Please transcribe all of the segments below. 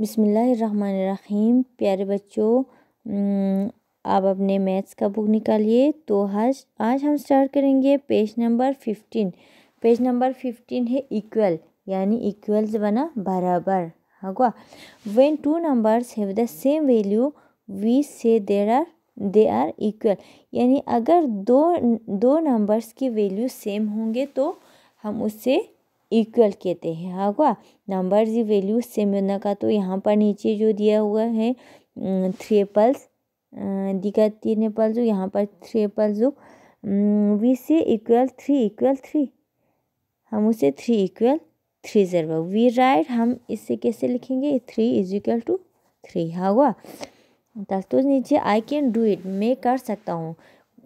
बिसमीम प्यारे बच्चों आप अपने मैथ्स का बुक निकालिए तो आज आज हम स्टार्ट करेंगे page number fifteen page number fifteen है इक्वल यानी इक्वल्स बना बराबर होगा when two numbers have the same value we say there are they are equal यानी अगर दो दो नंबर्स की वैल्यू सेम होंगे तो हम उससे इक्वल कहते हैं हाँ, आगवा नंबर जी वैल्यू सेम होना का तो यहाँ पर नीचे जो दिया हुआ है थ्री एप्पल्स दिखा तीन एप्पल जो यहाँ पर थ्री एप्पल जो we say equal three equal three हम उसे थ्री इक्वल थ्री जरब वी राइट हम इससे कैसे लिखेंगे three is equal to three हाँ हुआ तो नीचे आई कैन डू इट मैं कर सकता हूँ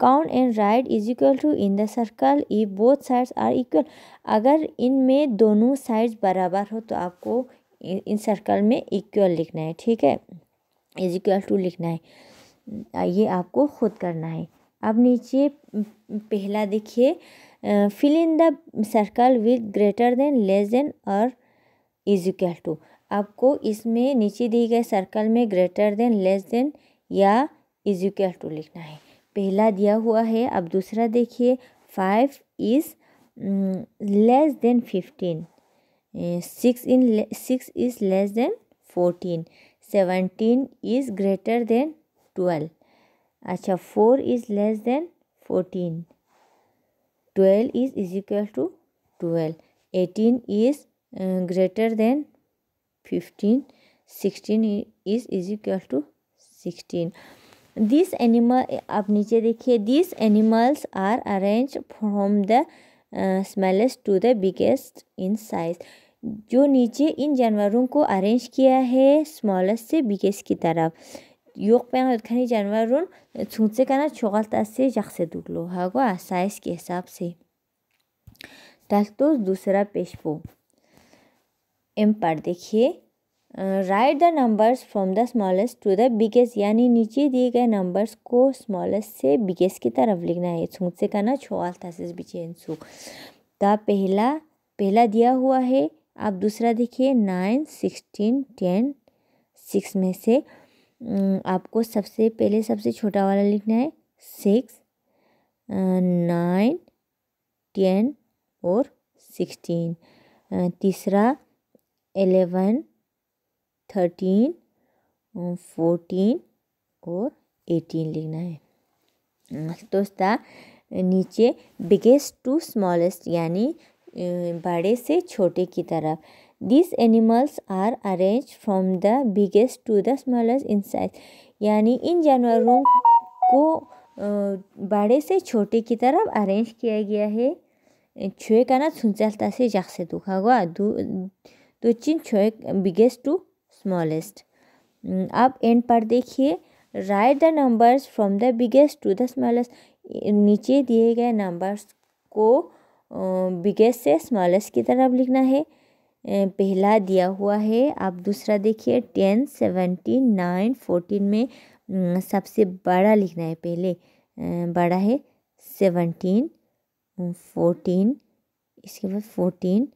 count and write is equal to in the circle ई बोथ साइड्स आर इक्वल अगर इनमें दोनों साइड्स बराबर हो तो आपको इन सर्कल में इक्वल लिखना है ठीक है इज इक्वल टू लिखना है ये आपको खुद करना है अब नीचे पहला देखिए fill in the circle with greater than less than और इज इक्वल टू आपको इसमें नीचे दिए गए सर्कल में ग्रेटर देन लेस देन या इज इक्वल टू लिखना है पहला दिया हुआ है अब दूसरा देखिए five is less than fifteen six in six is less than fourteen seventeen is greater than twelve अच्छा four is less than fourteen twelve is is equal to twelve eighteen is greater than fifteen sixteen is is equal to sixteen this animal आप नीचे देखिए this animals are arrange from the smallest to the biggest in size जो नीचे इन जानवरों को arrange किया है smallest से बिगेस्ट की तरफ योग उत्खनी जानवरों सूंसे का ना छोगलता से यक से लो हागवा साइज के हिसाब से टल तो दूसरा पेशपो एम पर देखिए write the numbers from the smallest to the biggest यानी नीचे दिए गए नंबर्स को स्मॉलेस्ट से बिगेस्ट की तरफ लिखना है छूँ से कहना छोल था से बीच द पहला पहला दिया हुआ है आप दूसरा देखिए नाइन सिक्सटीन टेन सिक्स में से आपको सबसे पहले सबसे छोटा वाला लिखना है सिक्स नाइन टेन और सिक्सटीन तीसरा एलेवन थर्टीन फोर्टीन um, और एटीन लिखना है दोस्ता हाँ, तो नीचे बिगेस्ट टू स्मॉलेस्ट यानी बड़े से छोटे की तरफ this animals are arrange from the biggest to the smallest in size यानी इन जानवरों को बड़े से छोटे की तरफ अरेंज किया गया है छुए का ना सुनचलता से जख से दुखा हुआ दो दो चिन छुए बिगेस्ट टू smallest. आप mm, एंड पर देखिए write the numbers from the biggest to the smallest नीचे दिए गए नंबर्स को बिगेस्ट से स्मॉलेस्ट की तरफ लिखना है पहला दिया हुआ है आप दूसरा देखिए टेन सेवेंटीन नाइन फोर्टीन में सबसे बड़ा लिखना है पहले बड़ा है सेवनटीन फोर्टीन इसके बाद फोर्टीन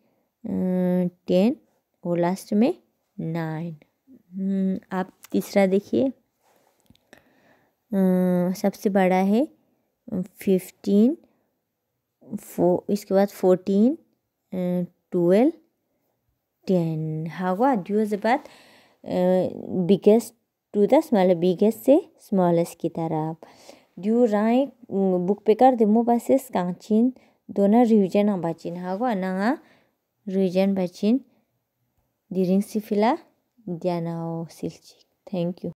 टेन और लास्ट में नाइन हम्म, आप तीसरा देखिए सबसे बड़ा है फिफ्टीन फो इसके बाद फोर्टीन ट्वेल्व टेन हावा जो बात biggest to the small biggest से स्मॉलेस्ट मतलब की तरफ जो राय बुक पे कर दे मुँह पास कांचिन दोनों रिविजन बाचिन हागो नंगा रिविजन बचिन Dirin sifila Diana Osilchik. Thank you.